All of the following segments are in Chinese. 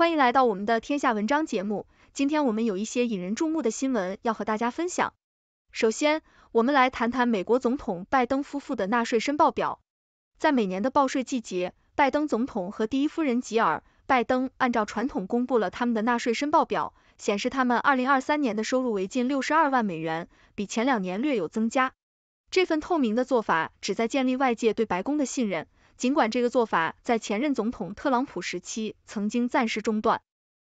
欢迎来到我们的天下文章节目。今天我们有一些引人注目的新闻要和大家分享。首先，我们来谈谈美国总统拜登夫妇的纳税申报表。在每年的报税季节，拜登总统和第一夫人吉尔·拜登按照传统公布了他们的纳税申报表，显示他们2023年的收入为近62万美元，比前两年略有增加。这份透明的做法旨在建立外界对白宫的信任。尽管这个做法在前任总统特朗普时期曾经暂时中断，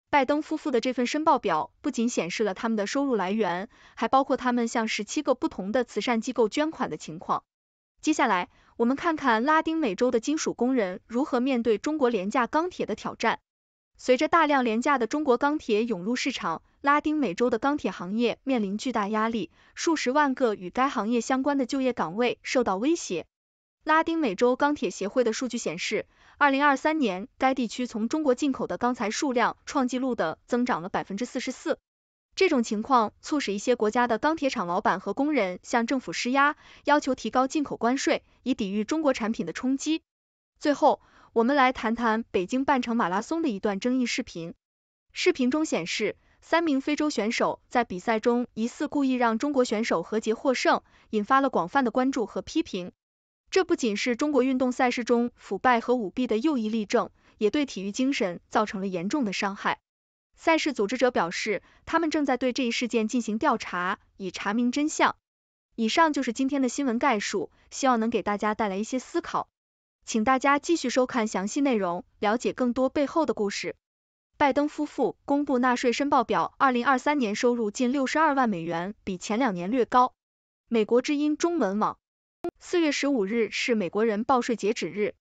拜登夫妇的这份申报表不仅显示了他们的收入来源，还包括他们向十七个不同的慈善机构捐款的情况。接下来，我们看看拉丁美洲的金属工人如何面对中国廉价钢铁的挑战。随着大量廉价的中国钢铁涌入市场，拉丁美洲的钢铁行业面临巨大压力，数十万个与该行业相关的就业岗位受到威胁。拉丁美洲钢铁协会的数据显示，二零二三年该地区从中国进口的钢材数量创纪录的增长了百分之四十四。这种情况促使一些国家的钢铁厂老板和工人向政府施压，要求提高进口关税，以抵御中国产品的冲击。最后，我们来谈谈北京半程马拉松的一段争议视频。视频中显示，三名非洲选手在比赛中疑似故意让中国选手何杰获胜，引发了广泛的关注和批评。这不仅是中国运动赛事中腐败和舞弊的又一例证，也对体育精神造成了严重的伤害。赛事组织者表示，他们正在对这一事件进行调查，以查明真相。以上就是今天的新闻概述，希望能给大家带来一些思考。请大家继续收看详细内容，了解更多背后的故事。拜登夫妇公布纳税申报表，二零二三年收入近六十二万美元，比前两年略高。美国之音中文网。四月十五日是美国人报税截止日。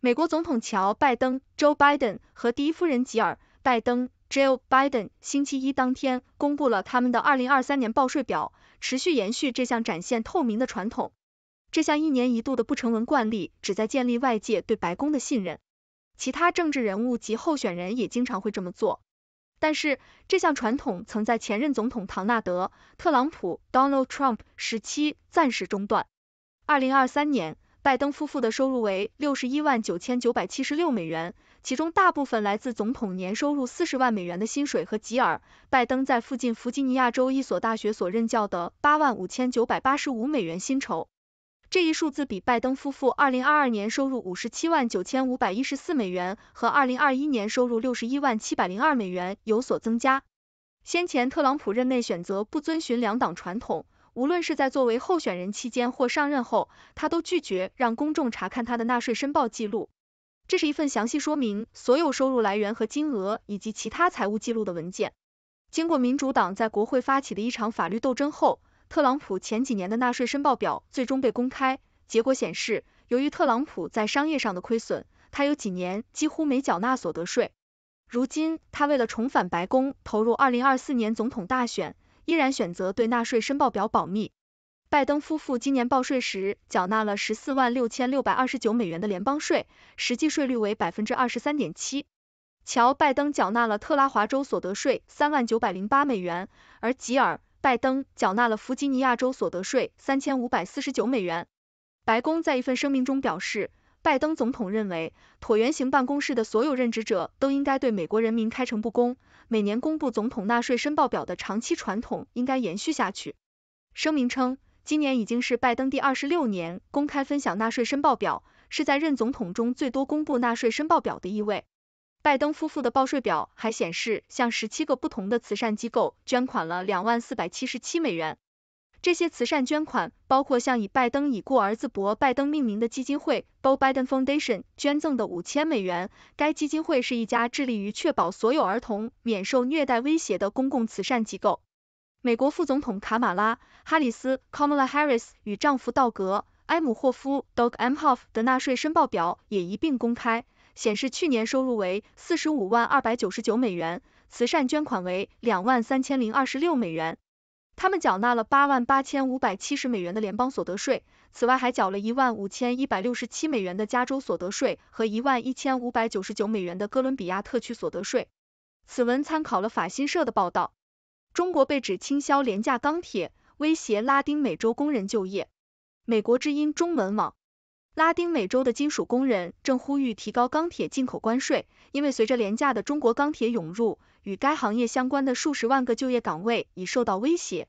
美国总统乔拜登 Joe Biden 和第一夫人吉尔拜登 Jill Biden 星期一当天公布了他们的2023年报税表，持续延续这项展现透明的传统。这项一年一度的不成文惯例旨在建立外界对白宫的信任。其他政治人物及候选人也经常会这么做。但是这项传统曾在前任总统唐纳德特朗普 Donald Trump 时期暂时中断。二零二三年，拜登夫妇的收入为六十一万九千九百七十六美元，其中大部分来自总统年收入四十万美元的薪水和吉尔·拜登在附近弗吉尼亚州一所大学所任教的八万五千九百八十五美元薪酬。这一数字比拜登夫妇二零二二年收入五十七万九千五百一十四美元和二零二一年收入六十一万七百零二美元有所增加。先前，特朗普任内选择不遵循两党传统。无论是在作为候选人期间或上任后，他都拒绝让公众查看他的纳税申报记录。这是一份详细说明所有收入来源和金额以及其他财务记录的文件。经过民主党在国会发起的一场法律斗争后，特朗普前几年的纳税申报表最终被公开。结果显示，由于特朗普在商业上的亏损，他有几年几乎没缴纳所得税。如今，他为了重返白宫，投入2024年总统大选。依然选择对纳税申报表保密。拜登夫妇今年报税时缴纳了十四万六千六百二十九美元的联邦税，实际税率为百分之二十三点七。乔·拜登缴纳了特拉华州所得税三万九百零八美元，而吉尔·拜登缴纳了弗吉尼亚州所得税三千五百四十九美元。白宫在一份声明中表示。拜登总统认为，椭圆形办公室的所有任职者都应该对美国人民开诚布公。每年公布总统纳税申报表的长期传统应该延续下去。声明称，今年已经是拜登第二十六年公开分享纳税申报表，是在任总统中最多公布纳税申报表的一位。拜登夫妇的报税表还显示，向十七个不同的慈善机构捐款了两万四百七十七美元。这些慈善捐款包括向以拜登已故儿子博拜登命名的基金会 b o Biden Foundation） 捐赠的五千美元。该基金会是一家致力于确保所有儿童免受虐待威胁的公共慈善机构。美国副总统卡马拉·哈里斯 （Kamala Harris） 与丈夫道格·埃姆霍夫 （Doug Emhoff） 的纳税申报表也一并公开，显示去年收入为四十五万二百九十九美元，慈善捐款为两万三千零二十六美元。他们缴纳了八万八千五百七十美元的联邦所得税，此外还缴了一万五千一百六十七美元的加州所得税和一万一千五百九十九美元的哥伦比亚特区所得税。此文参考了法新社的报道。中国被指倾销廉价钢铁，威胁拉丁美洲工人就业。美国之音中文网。拉丁美洲的金属工人正呼吁提高钢铁进口关税，因为随着廉价的中国钢铁涌入。与该行业相关的数十万个就业岗位已受到威胁。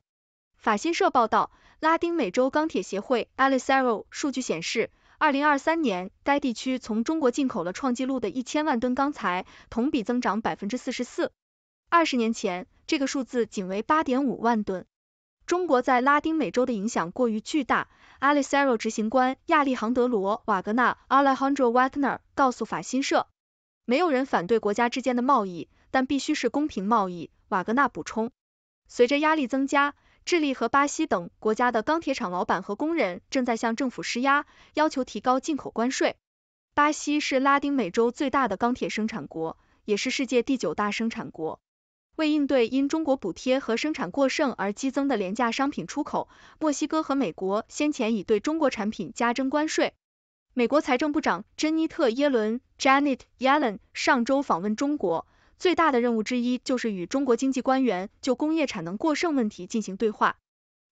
法新社报道，拉丁美洲钢铁协会 Alisero 数据显示，二零二三年该地区从中国进口了创纪录的一千万吨钢材，同比增长百分之四十四。二十年前，这个数字仅为八点五万吨。中国在拉丁美洲的影响过于巨大，Alisero 执行官亚历杭德罗·瓦格纳 Alejandro Wagner 告诉法新社，没有人反对国家之间的贸易。但必须是公平贸易，瓦格纳补充。随着压力增加，智利和巴西等国家的钢铁厂老板和工人正在向政府施压，要求提高进口关税。巴西是拉丁美洲最大的钢铁生产国，也是世界第九大生产国。为应对因中国补贴和生产过剩而激增的廉价商品出口，墨西哥和美国先前已对中国产品加征关税。美国财政部长珍妮特·耶伦 （Janet Yellen） 上周访问中国。最大的任务之一就是与中国经济官员就工业产能过剩问题进行对话。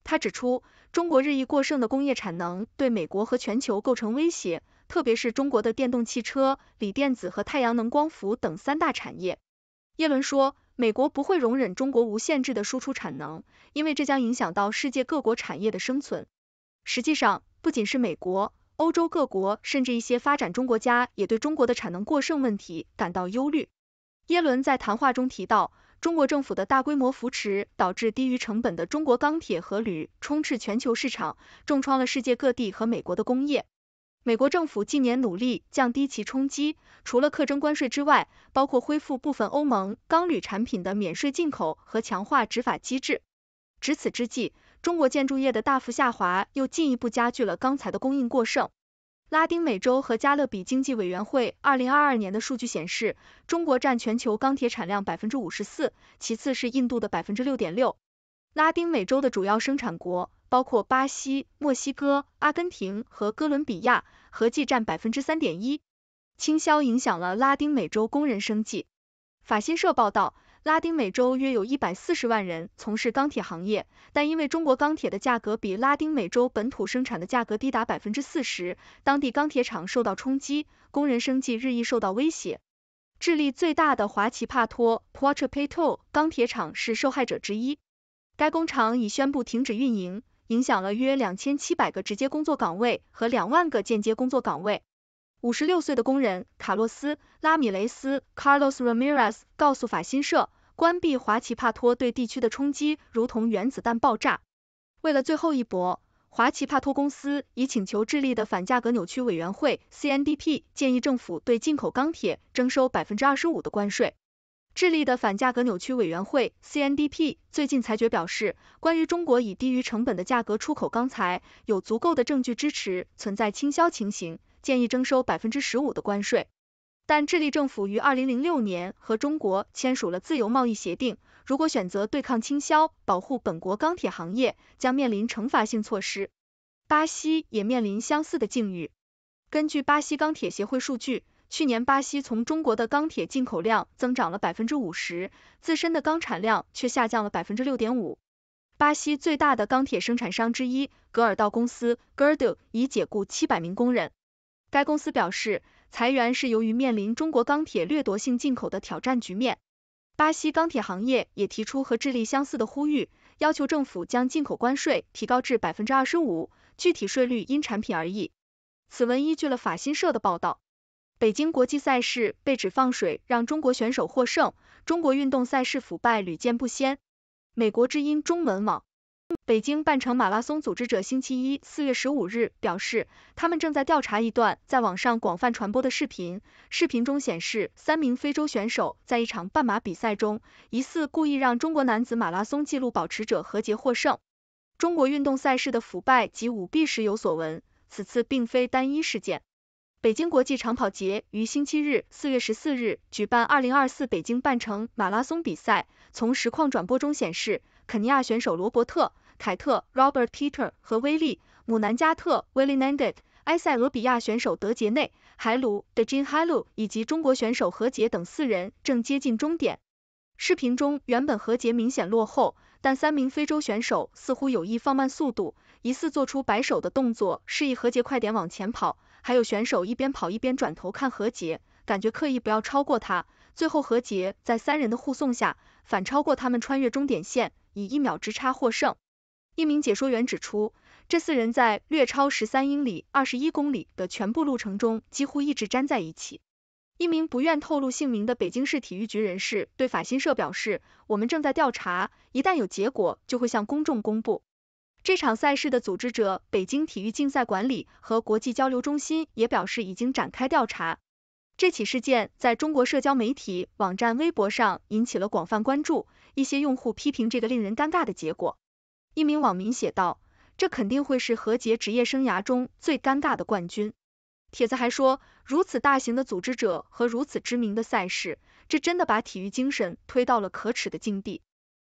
他指出，中国日益过剩的工业产能对美国和全球构成威胁，特别是中国的电动汽车、锂电子和太阳能光伏等三大产业。耶伦说，美国不会容忍中国无限制的输出产能，因为这将影响到世界各国产业的生存。实际上，不仅是美国，欧洲各国甚至一些发展中国家也对中国的产能过剩问题感到忧虑。耶伦在谈话中提到，中国政府的大规模扶持导致低于成本的中国钢铁和铝充斥全球市场，重创了世界各地和美国的工业。美国政府近年努力降低其冲击，除了课征关税之外，包括恢复部分欧盟钢铝产品的免税进口和强化执法机制。值此之际，中国建筑业的大幅下滑又进一步加剧了钢材的供应过剩。拉丁美洲和加勒比经济委员会2022年的数据显示，中国占全球钢铁产量百分之五十四，其次是印度的百分之六点六。拉丁美洲的主要生产国包括巴西、墨西哥、阿根廷和哥伦比亚，合计占百分之三点一。倾销影响了拉丁美洲工人生计。法新社报道。拉丁美洲约有一百四十万人从事钢铁行业，但因为中国钢铁的价格比拉丁美洲本土生产的价格低达百分之四十，当地钢铁厂受到冲击，工人生计日益受到威胁。智利最大的华奇帕托 p u a c h i p a t o 钢铁厂是受害者之一，该工厂已宣布停止运营，影响了约两千七百个直接工作岗位和两万个间接工作岗位。五十六岁的工人卡洛斯·拉米雷斯 （Carlos Ramirez） 告诉法新社，关闭华奇帕托对地区的冲击如同原子弹爆炸。为了最后一搏，华奇帕托公司已请求智利的反价格扭曲委员会 （CNDP） 建议政府对进口钢铁征收百分之二十五的关税。智利的反价格扭曲委员会 （CNDP） 最近裁决表示，关于中国以低于成本的价格出口钢材，有足够的证据支持存在倾销情形。建议征收百分之十五的关税，但智利政府于二零零六年和中国签署了自由贸易协定。如果选择对抗倾销，保护本国钢铁行业，将面临惩罚性措施。巴西也面临相似的境遇。根据巴西钢铁协会数据，去年巴西从中国的钢铁进口量增长了百分之五十，自身的钢产量却下降了百分之六点五。巴西最大的钢铁生产商之一格尔道公司 （Gerd） 已解雇七百名工人。该公司表示，裁员是由于面临中国钢铁掠夺性进口的挑战局面。巴西钢铁行业也提出和智利相似的呼吁，要求政府将进口关税提高至百分之二十五，具体税率因产品而异。此文依据了法新社的报道。北京国际赛事被指放水让中国选手获胜，中国运动赛事腐败屡见不鲜。美国之音中文网。北京半程马拉松组织者星期一四月十五日表示，他们正在调查一段在网上广泛传播的视频。视频中显示，三名非洲选手在一场半马比赛中，疑似故意让中国男子马拉松纪录保持者何杰获胜。中国运动赛事的腐败及舞弊时有所闻，此次并非单一事件。北京国际长跑节于星期日四月十四日举办二零二四北京半程马拉松比赛，从实况转播中显示，肯尼亚选手罗伯特。凯特、Robert、Peter 和威利、姆南加特 （Willianded）、埃塞俄比亚选手德杰内海 e j e 海鲁 （Dejen Halu） 以及中国选手何洁等四人正接近终点。视频中，原本何洁明显落后，但三名非洲选手似乎有意放慢速度，疑似做出摆手的动作，示意何杰快点往前跑。还有选手一边跑一边转头看何杰，感觉刻意不要超过他。最后，何杰在三人的护送下，反超过他们，穿越终点线，以一秒之差获胜。一名解说员指出，这四人在略超十三英里（二十一公里）的全部路程中几乎一直粘在一起。一名不愿透露姓名的北京市体育局人士对法新社表示：“我们正在调查，一旦有结果就会向公众公布。”这场赛事的组织者北京体育竞赛管理和国际交流中心也表示已经展开调查。这起事件在中国社交媒体网站微博上引起了广泛关注，一些用户批评这个令人尴尬的结果。一名网民写道：“这肯定会是何洁职业生涯中最尴尬的冠军。”帖子还说：“如此大型的组织者和如此知名的赛事，这真的把体育精神推到了可耻的境地。”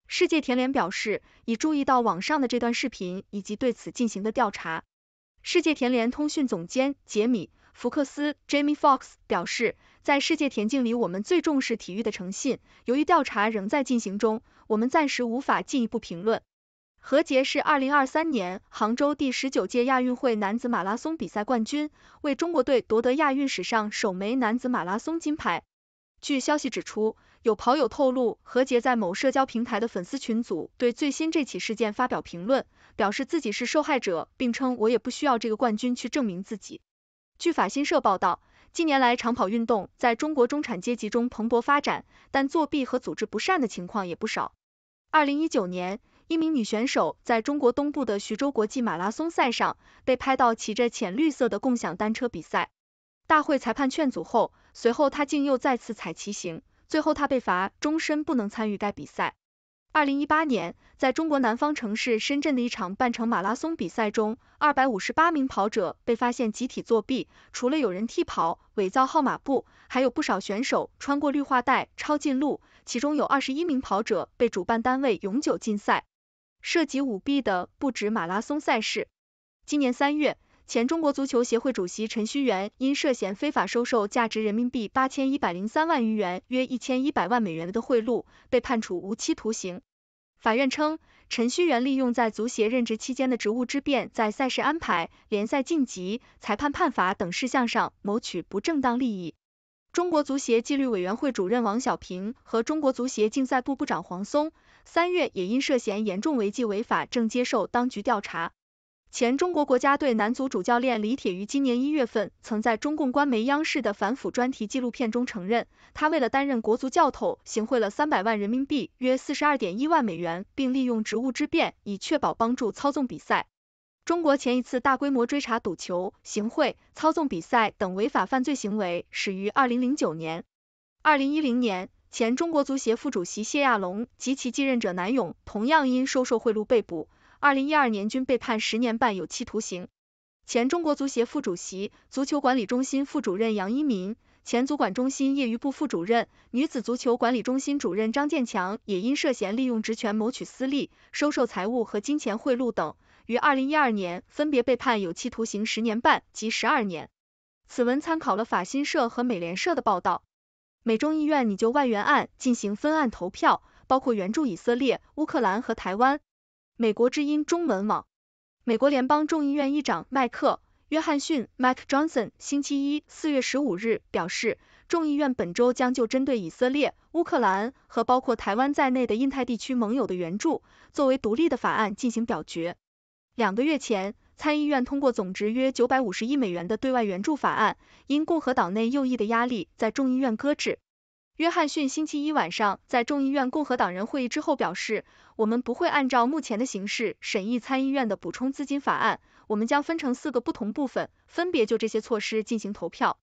世界田联表示已注意到网上的这段视频以及对此进行的调查。世界田联通讯总监杰米·福克斯 （Jamie Fox） 表示：“在世界田径里，我们最重视体育的诚信。由于调查仍在进行中，我们暂时无法进一步评论。”何洁是二零二三年杭州第十九届亚运会男子马拉松比赛冠军，为中国队夺得亚运史上首枚男子马拉松金牌。据消息指出，有跑友透露，何洁在某社交平台的粉丝群组对最新这起事件发表评论，表示自己是受害者，并称我也不需要这个冠军去证明自己。据法新社报道，近年来长跑运动在中国中产阶级中蓬勃发展，但作弊和组织不善的情况也不少。二零一九年。一名女选手在中国东部的徐州国际马拉松赛上被拍到骑着浅绿色的共享单车比赛，大会裁判劝阻后，随后她竟又再次踩骑行，最后她被罚终身不能参与该比赛。二零一八年，在中国南方城市深圳的一场半程马拉松比赛中，二百五十八名跑者被发现集体作弊，除了有人替跑、伪造号码布，还有不少选手穿过绿化带抄近路，其中有二十一名跑者被主办单位永久禁赛。涉及舞弊的不止马拉松赛事。今年三月，前中国足球协会主席陈戌源因涉嫌非法收受价值人民币八千一百零三万余元（约一千一百万美元）的贿赂，被判处无期徒刑。法院称，陈戌源利用在足协任职期间的职务之便，在赛事安排、联赛晋级、裁判判罚等事项上谋取不正当利益。中国足协纪律委员会主任王小平和中国足协竞赛部部长黄松。三月也因涉嫌严重违纪违法，正接受当局调查。前中国国家队男足主教练李铁于今年一月份，曾在中共官媒央视的反腐专题纪录片中承认，他为了担任国足教头，行贿了三百万人民币（约四十二点一万美元），并利用职务之便，以确保帮助操纵比赛。中国前一次大规模追查赌球、行贿、操纵比赛等违法犯罪行为，始于二零零九年、二零一零年。前中国足协副主席谢亚龙及其继任者南勇同样因收受贿赂被捕，二零一二年均被判十年半有期徒刑。前中国足协副主席、足球管理中心副主任杨一民，前足管中心业余部副主任、女子足球管理中心主任张建强也因涉嫌利用职权谋取私利、收受财物和金钱贿赂等，于二零一二年分别被判有期徒刑十年半及十二年。此文参考了法新社和美联社的报道。美众议院拟就外援案进行分案投票，包括援助以色列、乌克兰和台湾。美国之音中文网，美国联邦众议院议长迈克·约翰逊 （Mike Johnson） 星期一（四月十五日）表示，众议院本周将就针对以色列、乌克兰和包括台湾在内的印太地区盟友的援助，作为独立的法案进行表决。两个月前。参议院通过总值约九百五十亿美元的对外援助法案，因共和党内右翼的压力，在众议院搁置。约翰逊星期一晚上在众议院共和党人会议之后表示：“我们不会按照目前的形式审议参议院的补充资金法案，我们将分成四个不同部分，分别就这些措施进行投票。”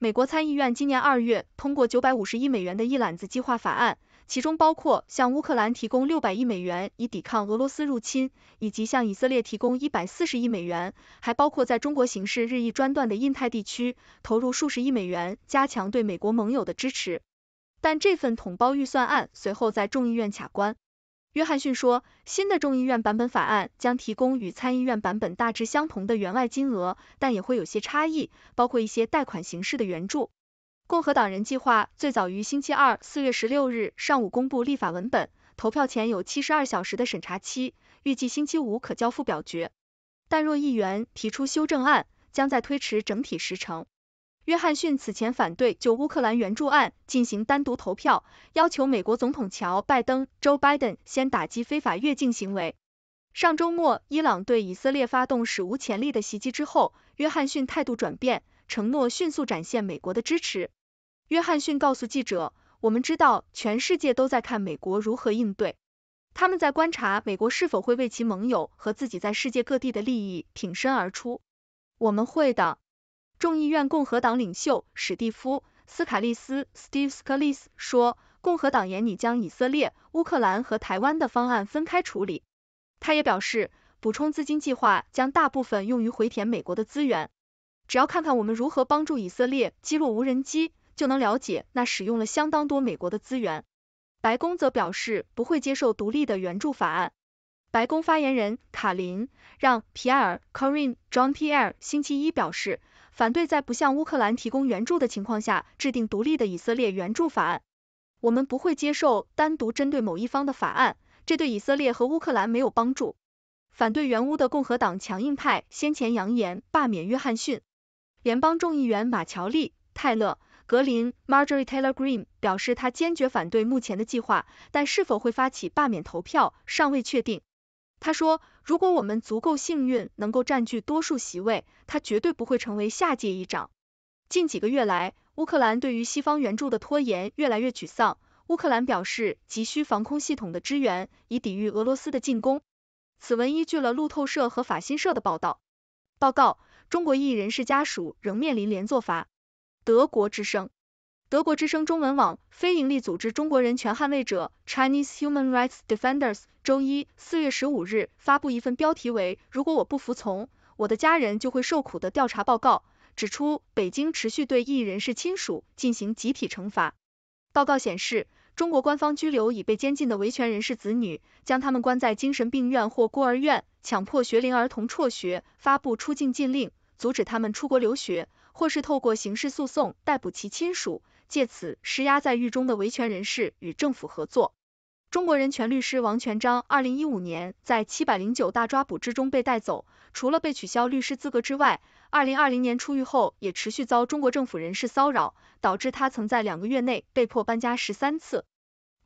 美国参议院今年二月通过九百五十亿美元的一揽子计划法案。其中包括向乌克兰提供六百亿美元以抵抗俄罗斯入侵，以及向以色列提供一百四十亿美元，还包括在中国形势日益专断的印太地区投入数十亿美元，加强对美国盟友的支持。但这份统包预算案随后在众议院卡关。约翰逊说，新的众议院版本法案将提供与参议院版本大致相同的援外金额，但也会有些差异，包括一些贷款形式的援助。共和党人计划最早于星期二（四月十六日）上午公布立法文本，投票前有七十二小时的审查期，预计星期五可交付表决。但若议员提出修正案，将在推迟整体时程。约翰逊此前反对就乌克兰援助案进行单独投票，要求美国总统乔·拜登 （Joe Biden） 先打击非法越境行为。上周末，伊朗对以色列发动史无前例的袭击之后，约翰逊态度转变，承诺迅速展现美国的支持。约翰逊告诉记者：“我们知道全世界都在看美国如何应对，他们在观察美国是否会为其盟友和自己在世界各地的利益挺身而出。我们会的。”众议院共和党领袖史蒂夫·斯卡利斯 （Steve Scalise） 说：“共和党严拟将以色列、乌克兰和台湾的方案分开处理。”他也表示，补充资金计划将大部分用于回填美国的资源。只要看看我们如何帮助以色列击落无人机。就能了解，那使用了相当多美国的资源。白宫则表示不会接受独立的援助法案。白宫发言人卡林让皮埃尔 Corinne j o h n Pierre 星期一表示，反对在不向乌克兰提供援助的情况下制定独立的以色列援助法案。我们不会接受单独针对某一方的法案，这对以色列和乌克兰没有帮助。反对援乌的共和党强硬派先前扬言罢免约翰逊。联邦众议员马乔利·泰勒。格林 Marjorie Taylor Greene 表示，她坚决反对目前的计划，但是否会发起罢免投票尚未确定。他说：“如果我们足够幸运，能够占据多数席位，他绝对不会成为下届议长。”近几个月来，乌克兰对于西方援助的拖延越来越沮丧。乌克兰表示，急需防空系统的支援，以抵御俄罗斯的进攻。此文依据了路透社和法新社的报道。报告：中国异议人士家属仍面临连坐法，德国之声，德国之声中文网，非营利组织中国人权捍卫者 Chinese Human Rights Defenders，周一四月十五日发布一份标题为“如果我不服从，我的家人就会受苦”的调查报告，指出北京持续对异议人士亲属进行集体惩罚。报告显示，中国官方拘留已被监禁的维权人士子女，将他们关在精神病院或孤儿院，强迫学龄儿童辍学，发布出境禁令，阻止他们出国留学。或是透过刑事诉讼逮捕其亲属，借此施压在狱中的维权人士与政府合作。中国人权律师王全章，二零一五年在七百零九大抓捕之中被带走，除了被取消律师资格之外，二零二零年出狱后也持续遭中国政府人士骚扰，导致他曾在两个月内被迫搬家十三次。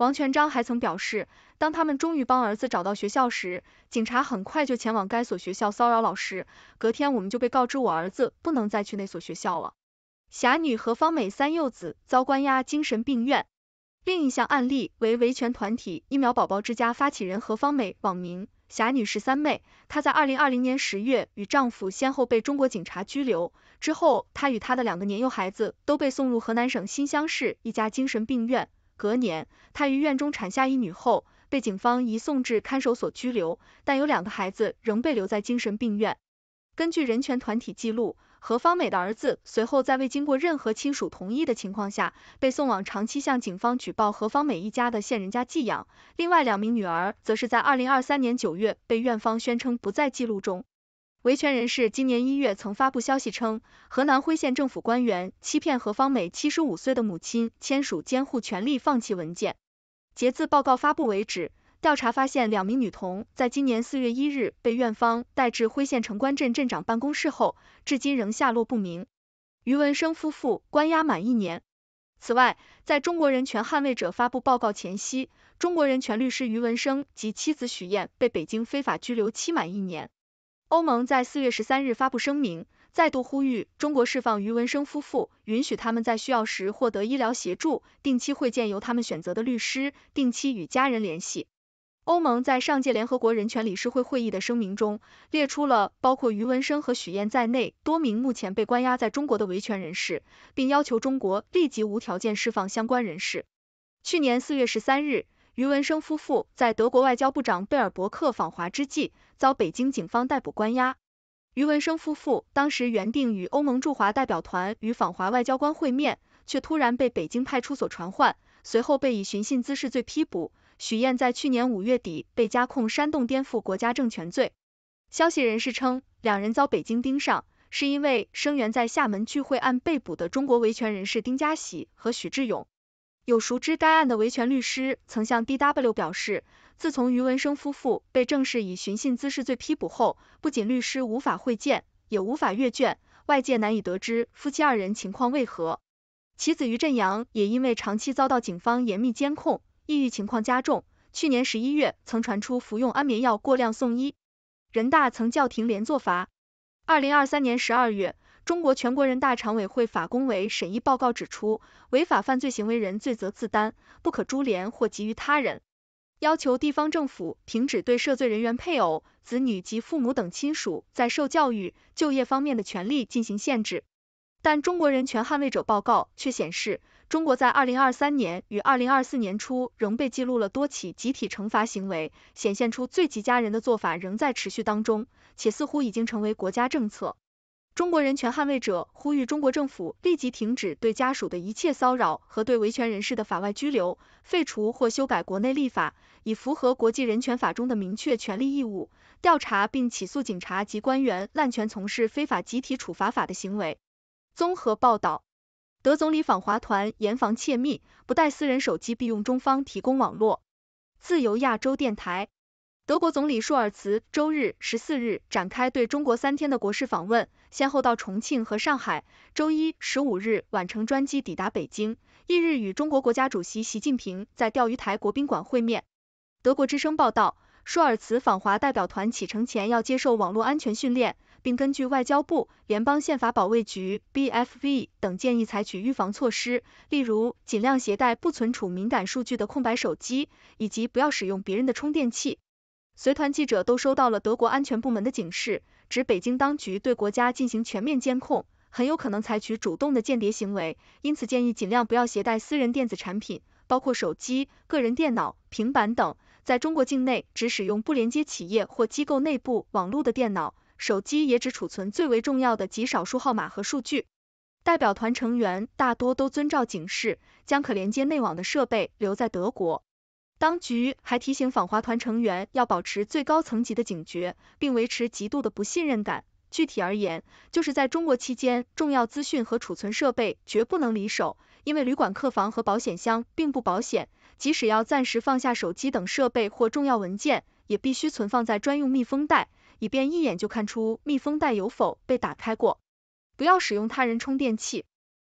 王全章还曾表示，当他们终于帮儿子找到学校时，警察很快就前往该所学校骚扰老师。隔天我们就被告知我儿子不能再去那所学校了。侠女何芳美三幼子遭关押精神病院。另一项案例为维权团体“一秒宝宝之家”发起人何芳美，网名“侠女十三妹”。她在二零二零年十月与丈夫先后被中国警察拘留，之后她与她的两个年幼孩子都被送入河南省新乡市一家精神病院。隔年，她于院中产下一女后，被警方移送至看守所拘留，但有两个孩子仍被留在精神病院。根据人权团体记录，何芳美的儿子随后在未经过任何亲属同意的情况下，被送往长期向警方举报何芳美一家的县人家寄养；另外两名女儿则是在二零二三年九月被院方宣称不在记录中。维权人士今年一月曾发布消息称，河南辉县政府官员欺骗何方美七十五岁的母亲签署监护权利放弃文件。截至报告发布为止，调查发现两名女童在今年四月一日被院方带至辉县城关镇镇长办公室后，至今仍下落不明。于文生夫妇关押满一年。此外，在中国人权捍卫者发布报告前夕，中国人权律师于文生及妻子许燕被北京非法拘留期满一年。欧盟在四月十三日发布声明，再度呼吁中国释放余文生夫妇，允许他们在需要时获得医疗协助，定期会见由他们选择的律师，定期与家人联系。欧盟在上届联合国人权理事会会议的声明中，列出了包括余文生和许燕在内多名目前被关押在中国的维权人士，并要求中国立即无条件释放相关人士。去年四月十三日，余文生夫妇在德国外交部长贝尔伯克访华之际。遭北京警方逮捕关押。余文生夫妇当时原定与欧盟驻华代表团与访华外交官会面，却突然被北京派出所传唤，随后被以寻衅滋事罪批捕。许燕在去年五月底被加控煽动颠覆国家政权罪。消息人士称，两人遭北京盯上，是因为声援在厦门聚会案被捕的中国维权人士丁家喜和许志勇。有熟知该案的维权律师曾向 DW 表示，自从于文生夫妇被正式以寻衅滋事罪批捕后，不仅律师无法会见，也无法阅卷，外界难以得知夫妻二人情况为何。其子于振阳也因为长期遭到警方严密监控，抑郁情况加重，去年十一月曾传出服用安眠药过量送医。人大曾叫停连坐罚。二零二三年十二月。中国全国人大常委会法工委审议报告指出，违法犯罪行为人罪责自担，不可株连或给予他人。要求地方政府停止对涉罪人员配偶、子女及父母等亲属在受教育、就业方面的权利进行限制。但《中国人权捍卫者报告》却显示，中国在二零二三年与二零二四年初仍被记录了多起集体惩罚行为，显现出最及家人的做法仍在持续当中，且似乎已经成为国家政策。中国人权捍卫者呼吁中国政府立即停止对家属的一切骚扰和对维权人士的法外拘留，废除或修改国内立法，以符合国际人权法中的明确权利义务。调查并起诉警察及官员滥权从事非法集体处罚法的行为。综合报道，德总理访华团严防窃密，不带私人手机，必用中方提供网络。自由亚洲电台，德国总理舒尔茨周日十四日展开对中国三天的国事访问。先后到重庆和上海，周一十五日晚乘专机抵达北京，翌日与中国国家主席习近平在钓鱼台国宾馆会面。德国之声报道，舒尔茨访华代表团启程前要接受网络安全训练，并根据外交部、联邦宪法保卫局 （BfV） 等建议采取预防措施，例如尽量携带不存储敏感数据的空白手机，以及不要使用别人的充电器。随团记者都收到了德国安全部门的警示。指北京当局对国家进行全面监控，很有可能采取主动的间谍行为，因此建议尽量不要携带私人电子产品，包括手机、个人电脑、平板等。在中国境内，只使用不连接企业或机构内部网络的电脑、手机，也只储存最为重要的极少数号码和数据。代表团成员大多都遵照警示，将可连接内网的设备留在德国。当局还提醒访华团成员要保持最高层级的警觉，并维持极度的不信任感。具体而言，就是在中国期间，重要资讯和储存设备绝不能离手，因为旅馆客房和保险箱并不保险。即使要暂时放下手机等设备或重要文件，也必须存放在专用密封袋，以便一眼就看出密封袋有否被打开过。不要使用他人充电器。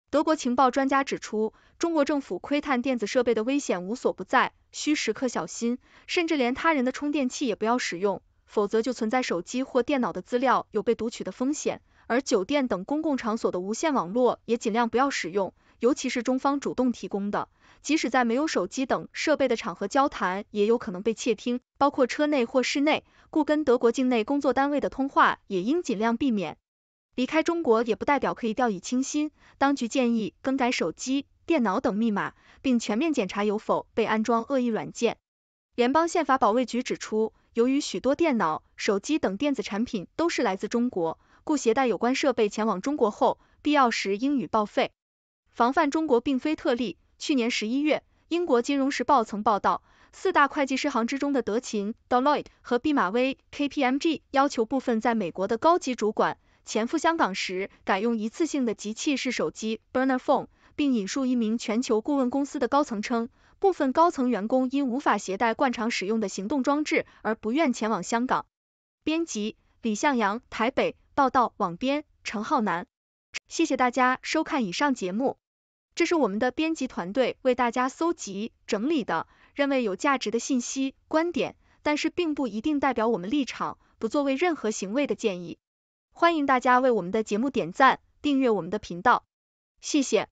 德国情报专家指出，中国政府窥探电子设备的危险无所不在。需时刻小心，甚至连他人的充电器也不要使用，否则就存在手机或电脑的资料有被读取的风险。而酒店等公共场所的无线网络也尽量不要使用，尤其是中方主动提供的，即使在没有手机等设备的场合交谈，也有可能被窃听，包括车内或室内。故跟德国境内工作单位的通话也应尽量避免。离开中国也不代表可以掉以轻心，当局建议更改手机。电脑等密码，并全面检查有否被安装恶意软件。联邦宪法保卫局指出，由于许多电脑、手机等电子产品都是来自中国，故携带有关设备前往中国后，必要时应予报废。防范中国并非特例。去年十一月，英国金融时报曾报道，四大会计师行之中的德勤 Deloitte 和毕马威 KPMG 要求部分在美国的高级主管前赴香港时，改用一次性的集气式手机 burner phone。并引述一名全球顾问公司的高层称，部分高层员工因无法携带惯常使用的行动装置而不愿前往香港。编辑李向阳，台北报道，网编程浩南。谢谢大家收看以上节目，这是我们的编辑团队为大家搜集整理的，认为有价值的信息、观点，但是并不一定代表我们立场，不作为任何行为的建议。欢迎大家为我们的节目点赞、订阅我们的频道，谢谢。